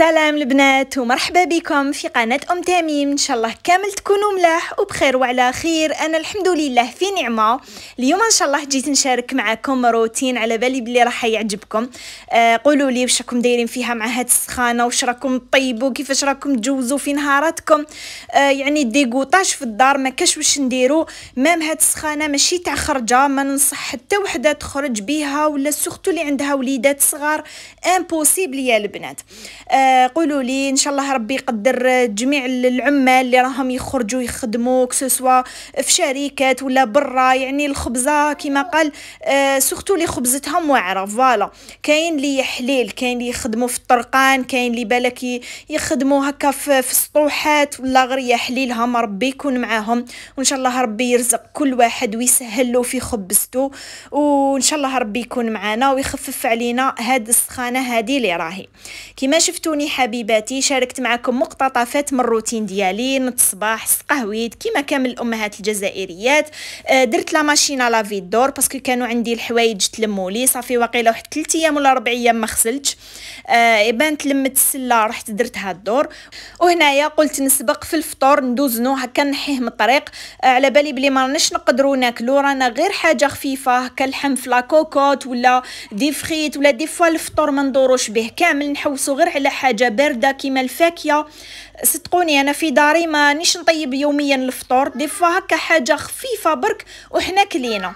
سلام البنات ومرحبا بكم في قناة أم تميم إن شاء الله كامل تكونوا ملاح وبخير وعلى خير أنا الحمد لله في نعمة اليوم إن شاء الله جيت نشارك معكم روتين على بالي بلي راح يعجبكم آه قولوا لي واش راكم دايرين فيها مع هاد السخانة واش راكم طيبوا كيفاش راكم تجوزوا في نهاراتكم آه يعني ديكوطاج في الدار ما كاش واش نديرو مام هاد السخانة ماشي تاع خرجة ما ننصح حتى وحدة تخرج بيها ولا سورتو اللي عندها وليدات صغار امبوسيبل يا البنات آه قولوا لي ان شاء الله ربي يقدر جميع العمال اللي راهم يخرجوا يخدموا كسوا في شركات ولا برا يعني الخبزه كما قال آه، سورتو لي خبزتهم واعره فوالا كاين لي حليل كاين لي يخدموا في الطرقان كاين لي بالك يخدموا هكا في, في السطوحات ولا غير يا حليلهم ربي يكون معاهم وان شاء الله ربي يرزق كل واحد ويسهل له في خبزته وان شاء الله ربي يكون معانا ويخفف علينا هاد السخانه هادي اللي راهي كما شفتوني تابعوني حبيباتي شاركت معكم مقتطفات من الروتين ديالي نط الصباح قهويت كيما كامل الامهات الجزائريات آه، درت لا ماشينا لافي دور باسكو كانوا عندي الحوايج تلمولي لي صافي واقيلا واحد 3 ايام ولا 4 ايام ما غسلتش ايبان آه، تلمت السله رحت درتها الدور وهنايا قلت نسبق في الفطور ندوزنو هكا نحيه من الطريق آه، على بالي بلي ما رانيش نقدروا ناكلو رانا غير حاجه خفيفه كاللحم في لا كوكوت ولا دي فريت ولا دي فوا الفطور ما ندوروش به كامل نحوسو غير على حاجه حاجه بارده كيما الفاكهه صدقوني انا في داري ما نيش نطيب يوميا الفطور دي فوا هكا حاجه خفيفه برك وحنا كلينا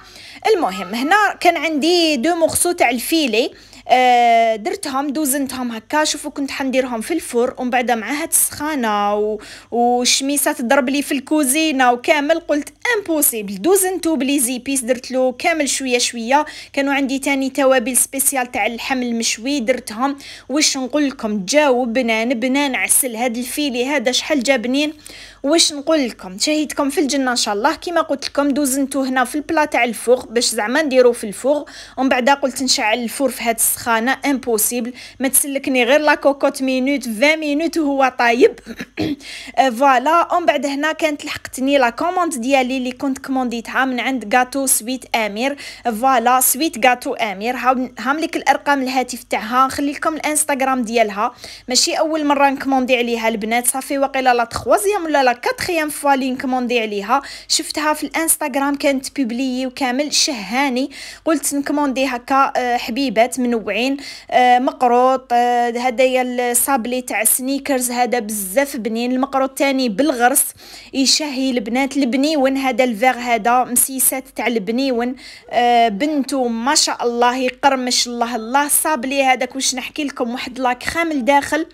المهم هنا كان عندي دو مغصو تاع الفيلي آه، درتهم دوزنتهم هكا شوفوا كنت حنديرهم في الفر ومن بعد معاها تسخانه و... وشميسه تضرب لي في الكوزينه وكامل قلت امبوسيبل دوزنتو بلي بيس درت له كامل شويه شويه كانوا عندي تاني توابل سبيسيال تاع اللحم المشوي درتهم واش نقول لكم جاوا بنان بنان عسل هاد الفيلي هذا شحال جا بنين واش نقول لكم شهيتكم في الجنه ان شاء الله كما قلت لكم دوزنتو هنا في البلا تاع الفوغ باش زعما نديرو في الفوغ ومن بعد قلت نشعل الفور في هاد السخانه امبوسيبل ما تسلكني غير لا كوكوت مينوت 20 مينوت وهو طايب فوالا euh, ومن بعد هنا كانت لحقتني لا كوموند ديالي اللي كنت كومونديتها من عند غاتو سويت امير فوالا سويت غاتو امير هاملك الارقام الهاتف تاعها نخلي لكم الانستغرام ديالها ماشي اول مره نكوموندي عليها البنات صافي واقيلا لا تخوازيام ولا لا كاتريام فوا لي نكوموندي عليها شفتها في الانستغرام كانت بيبليي وكامل شهاني قلت نكوموندي هكا آه، حبيبات منوعين آه، مقروط هدايا آه، الصابلي تاع سنيكرز هذا بزاف بنين المقروط تاني بالغرس يشهي البنات البنيون هذا الفيغ هذا مسيسات تاع البنيون بنتو ما شاء الله يقرمش الله الله صابلي هذاك واش نحكي لكم واحد لاكخام لداخل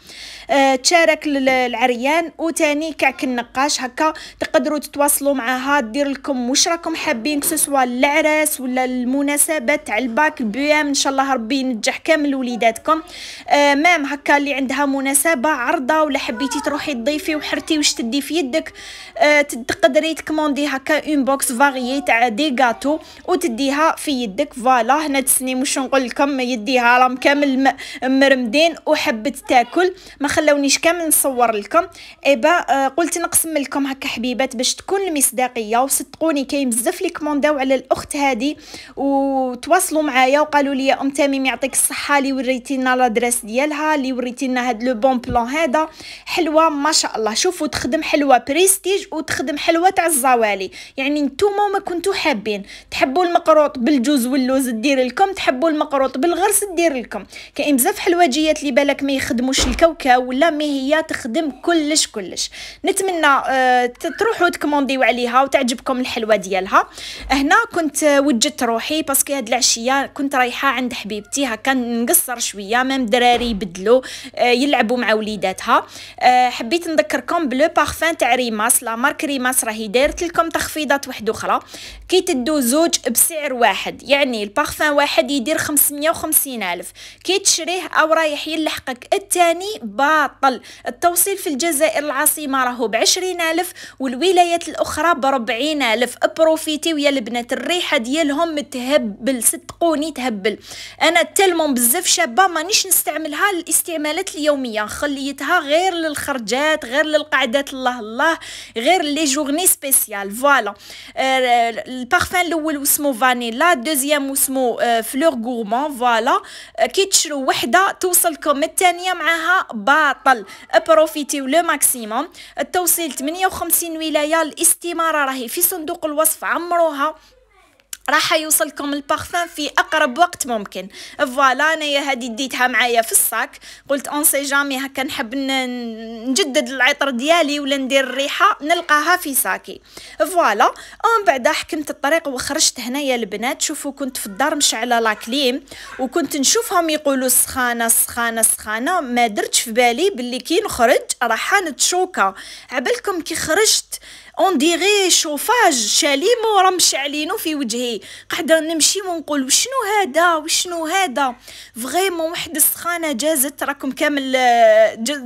تشارك العريان وتاني كعك النق نقاش هكا تقدروا تتواصلوا معها دير لكم واش راكم حابين كسوا العرس ولا المناسبات تاع الباك ام ان شاء الله ربي ينجح كامل وليداتكم آه مام هكا اللي عندها مناسبه عرضه ولا حبيتي تروحي تضيفي وحرتي واش تدي في يدك آه تقدري تكموندي هكا اون بوكس فاريي تاع دي غاتو وتديها في يدك فوالا هنا تسني واش نقول لكم يديها راهم كامل مرمدين وحبت تاكل ما خلونيش كامل نصور لكم ايبا آه قلت نقسم لكم هكا حبيبات باش تكون المصداقيه وصدقوني كاين بزاف لي كومونداو على الاخت هادي وتواصلوا معايا وقالوا لي ام تميم يعطيك الصحه لي وريتينا لادريس ديالها لي وريتينا هاد لو بون بلان هذا حلوه ما شاء الله شوفوا تخدم حلوه بريستيج وتخدم حلوه تاع الزوالي يعني نتوما ما كنتو حابين تحبوا المقروط بالجوز واللوز دير لكم تحبوا المقروط بالغرس دير لكم كاين بزاف جيات لي بالك ما يخدموش الكوكا ولا مي هي تخدم كلش كلش نتمنى ان آه، تروحوا تكومونديو عليها وتعجبكم الحلوه ديالها هنا كنت وجدت روحي باسكو هاد العشيه كنت رايحه عند حبيبتي هكا نقصر شويه مام دراري يبدلوا آه، يلعبوا مع وليداتها آه، حبيت نذكركم بلو بارفان تاع ريماس لا مارك ريماس راهي دارت لكم تخفيضات واحد اخرى كي تدو زوج بسعر واحد يعني البارفان واحد يدير 550 الف كي تشريه او رايح يلحقك الثاني باطل التوصيل في الجزائر العاصمه راهو ب بعشرين ألف والولايات الأخرى بربعين ألف بروفيتيو يا البنات الريحة ديالهم تهبل صدقوني تهبل أنا تلمون بزاف شابة مانيش نستعملها للاستعمالات اليومية خليتها غير للخرجات غير للقعدات الله الله غير لي جورني سبيسيال فوالا آه، البارفان الأول واسمو فانيلا دوزيام واسمو آه، فلور غورمون فوالا آه، كي تشرو وحدة توصلكم الثانية معاها باطل بروفيتيو لو ماكسيموم التوصيل تفاصيل 58 ولايه الاستماره راهي في صندوق الوصف عمروها راح يوصلكم البارفان في اقرب وقت ممكن فوالا انايا هادي ديتها معايا في الصاك قلت اون سي جامي هكا نحب نجدد العطر ديالي ولا ندير الريحه نلقاها في صاكي فوالا ومن بعد حكمت الطريق وخرجت هنايا البنات شوفوا كنت في الدار مشعله لاكليم وكنت نشوفهم يقولوا سخانه سخانه سخانه ما درتش في بالي باللي كي نخرج راح نتشوكا عبالكم كي خرجت اون ديغي شوفاج شاليمو راه مشعلينو في وجهي قاعده نمشي ونقول وشنو هذا وشنو هذا فريمون واحد السخانه جازت راكم كامل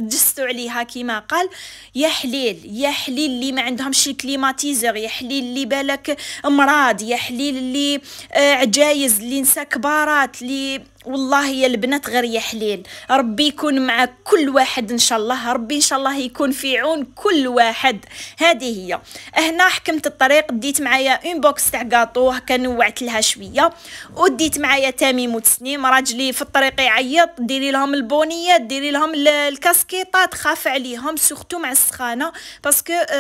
جستو عليها كيما قال يا حليل يا حليل اللي ما عندهمش الكليماتيزور يا حليل اللي بالك مراد يا حليل اللي عجايز اللي نسا كبارات اللي والله يا البنات غير يا حليل ربي يكون مع كل واحد ان شاء الله ربي ان شاء الله يكون في عون كل واحد هذه هي هنا حكمت الطريق ديت معايا اون بوكس تاع كاطو هكا نوعت لها شويه وديت معايا تميم وتسنيم راجلي في الطريق يعيط ديري لهم البونيه ديري لهم الكاسكيطات خاف عليهم سورتو مع السخانه باسكو euh,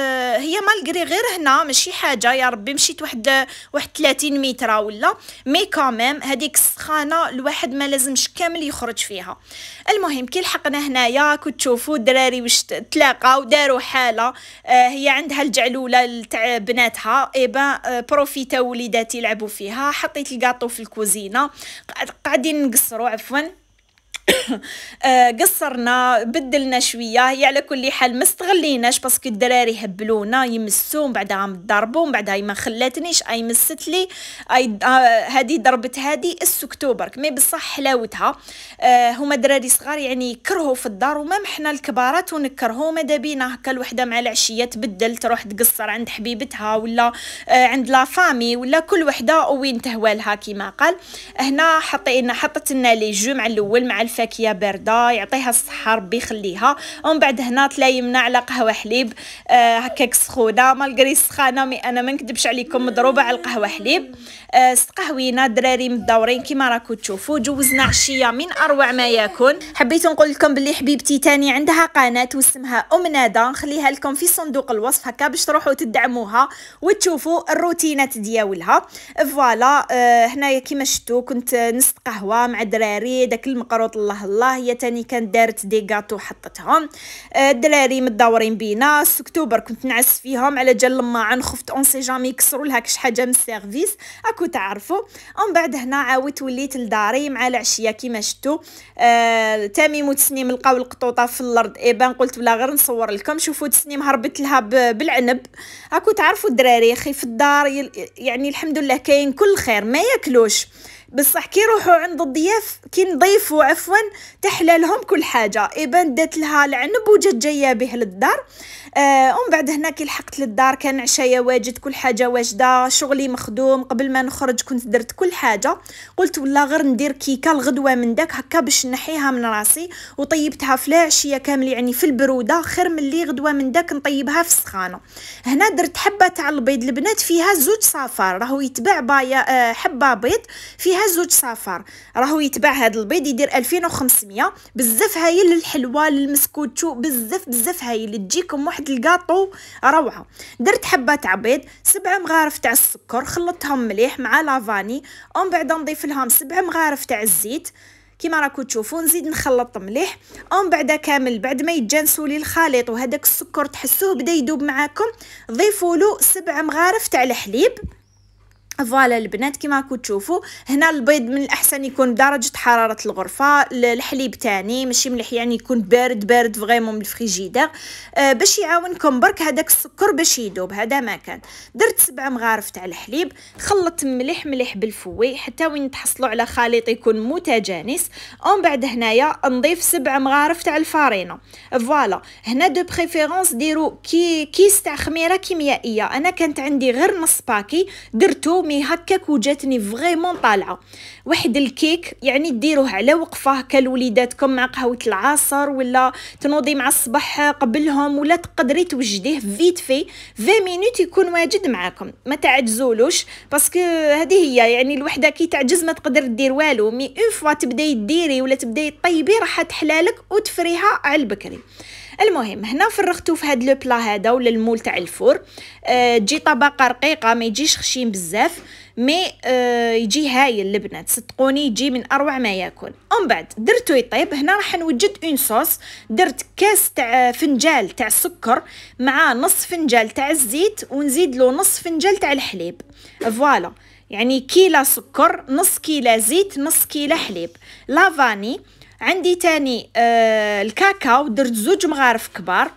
هي مالغري غير هنا ماشي حاجه يا ربي مشيت واحد واحد 30 متر ولا مي كاميم هذيك السخانه الواحد ما لازمش كامل يخرج فيها المهم كي لحقنا هنايا كنت تشوفوا الدراري واش تلاقاو داروا حاله آه هي عندها الجعلوله تاع بناتها ايبا آه بروفيتا وليداتي يلعبوا فيها حطيت الكاطو في الكوزينه قاعدين نقصروا عفوا آه، قصرنا بدلنا شويه هي على كل حال ما استغليناش باسكو الدراري هبلونا يمسون بعدها ضربون بعدها ما خلاتنيش اي مست لي اي هذه آه، ضربت هذه السكتوبر برك مي بصح حلاوتها آه هما دراري صغار يعني يكرهوا في الدار وما محنا الكبارات ونكرهو ما دابينا هكا الوحده مع العشيه تبدل تروح تقصر عند حبيبتها ولا آه عند لا فامي ولا كل وحده وين تهوالها كيما قال هنا حطينا حطت لنا لي جو مع الاول مع الف الفاكهه بارده يعطيها الصحه ربي يخليها ومن بعد هنا تلاي يمنع على قهوه حليب آه هكاك سخونه مالغري سخانه مي انا ما نكذبش عليكم مضروبه على القهوه حليب آه سقهوينا دراري مدورين كما راكم تشوفوا جوزنا عشيه من اروع ما يكون حبيت نقول لكم بلي حبيبتي تاني عندها قناه واسمها ام ندى نخليها لكم في صندوق الوصف هكا باش تروحوا تدعموها وتشوفوا الروتينات دياولها فوالا آه هنايا كيما شفتوا كنت نسقهوه مع دراري داك المقروط الله الله هي تاني كانت دارت دي كاطو حطتهم آه، الدراري متداورين بينا سكتوبر كنت نعس فيهم على جال لما عن خفت اون سي جامي يكسروا لها كش حاجه من السيرفيس اكو تعرفوا ومن بعد هنا عاودت وليت لداري مع العشيه كيما شفتوا آه تميم وتسنيم لقاو القطوطه في الارض ايبان قلت بلا غير نصور لكم شوفوا تسنيم هربت لها بالعنب اكو تعرفوا الدراري اخي في الدار يعني الحمد لله كاين كل خير ما ياكلوش بصح كي يروحوا عند الضياف كي نضيفوا عفوا تحلى لهم كل حاجه ايبان دات لها العنب وجات جايه به للدار آه ومن بعد هنا كي لحقت للدار كان عشايا واجد كل حاجه واجده شغلي مخدوم قبل ما نخرج كنت درت كل حاجه قلت ولا غير ندير كيكه الغدوه من داك هكا باش نحيها من راسي وطيبتها في العشيه كامل يعني في البروده خير من اللي غدوه من داك نطيبها في السخانه هنا درت حبه تاع البيض البنات فيها زوج صفار راهو يتباع بايا آه حبه بيض فيها زوج صفار راهو يتباع هذا البيض يدير 2500 بزاف هايل للحلوى للمسكوتشو بزاف بزاف هايل تجيكم واحد الكاطو روعه درت حبه تاع بيض سبعة مغارف تاع السكر خلطتهم مليح مع لافاني ومن بعد نضيف لهم سبعة مغارف تاع الزيت كيما راكو تشوفوا نزيد نخلط مليح ومن بعد كامل بعد ما يتجانسوا لي الخليط وهداك السكر تحسوه بدا يدوب معاكم ضيفوا له سبع مغارف تاع الحليب فوالا البنات كيما راكم تشوفوا هنا البيض من الاحسن يكون بدرجه حراره الغرفه الحليب تاني ماشي مليح يعني يكون بارد بارد فريمون من الفريجيدير آه باش يعاونكم برك هذاك السكر باش يذوب هذا ما كان درت سبع مغارف تاع الحليب خلطت مليح مليح بالفوي حتى وين تحصلوا على خليط يكون متجانس ومن بعد هنايا نضيف سبع مغارف تاع الفارينه فوالا هنا دو بريفيرونس ديروا كي كيس تاع خميره كيميائيه انا كانت عندي غير نص باكي درتو مي هكاك وجاتني فريمون طالعه واحد الكيك يعني ديروه على وقفه كالوليداتكم مع قهوه العصر ولا تنوضي مع الصباح قبلهم ولا تقدري توجديه فيت في 20 مينوت يكون واجد معاكم ما تعجزولوش باسكو هذه هي يعني الوحده كي تعجز ما تقدر دير والو مي اون فوا تبداي ديري ولا تبداي طيبي راح تحلالك وتفريها على البكري المهم هنا فرغتو في هاد لو بلا هذا ولا المول تاع الفور أه تجي طبقه رقيقه ما يجيش خشين بزاف مي أه يجي هايل البنات صدقوني يجي من اروع ما ياكل ومن بعد درتو يطيب هنا راح نوجد اون صوص درت كاس تاع فنجال تاع السكر مع نص فنجال تاع الزيت ونزيد له نص فنجال تاع الحليب فوالا يعني كيلا سكر نص كيلا زيت نص كيلا حليب لافاني عندي تاني آه الكاكاو درت زوج مغارف كبار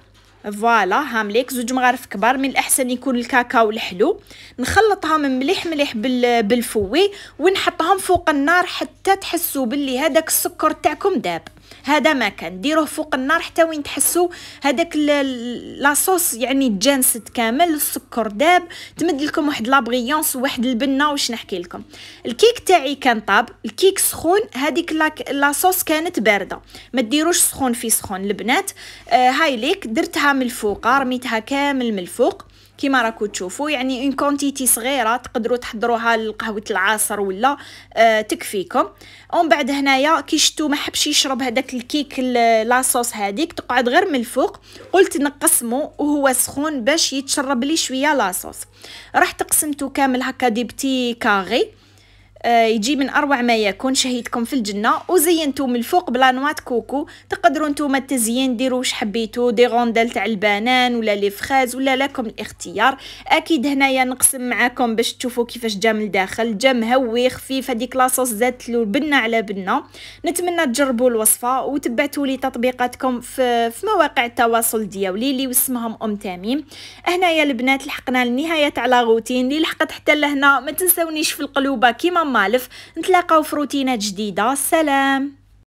فوالا هامليك زوج مغارف كبار من الاحسن يكون الكاكاو الحلو نخلطهم مليح مليح بالفوي ونحطهم فوق النار حتى تحسوا باللي هذاك السكر تاعكم داب هذا ما كان ديروه فوق النار حتى وين تحسوا هذاك لاصوص يعني تجانست كامل السكر داب تمد لكم واحد لابغيونس واحد البنه واش نحكي لكم الكيك تاعي كان طاب الكيك سخون هذيك لاصوص كانت بارده ما ديروش سخون في سخون البنات آه هاي ليك درتها من الفوق رميتها كامل من الفوق كما راكو تشوفوا يعني اون كونتيتي صغيره تقدروا تحضروها لقهوه العصر ولا آه تكفيكم ومن بعد هنايا كي شفتوا ما حبش يشرب هذاك الكيك لاصوص هذيك تقعد غير من الفوق قلت نقسمو وهو سخون باش يتشرب لي شويه لاصوص رحت قسمته كامل هكا دي بتي كاغي آه، يجي من اروع ما يكون شهيتكم في الجنه وزينتو من الفوق بلا نوات كوكو تقدروا نتوما التزيين ديروا واش حبيتو دي غوندال تاع البنان ولا لي فخاز ولا لكم الاختيار اكيد هنايا نقسم معاكم باش تشوفوا كيفاش جا من الداخل جا مهوي خفيف هذيك لاصوص زادت له بنه على بنه نتمنى تجربوا الوصفه وتبعتوا لي تطبيقاتكم في, في مواقع التواصل ديالي اللي اسمهم ام تميم هنايا البنات لحقنا لنهايه على روتين اللي لحقت حتى لهنا ما تنساونيش في القلوبه كيما مالف نتلاقاو في روتينات جديده سلام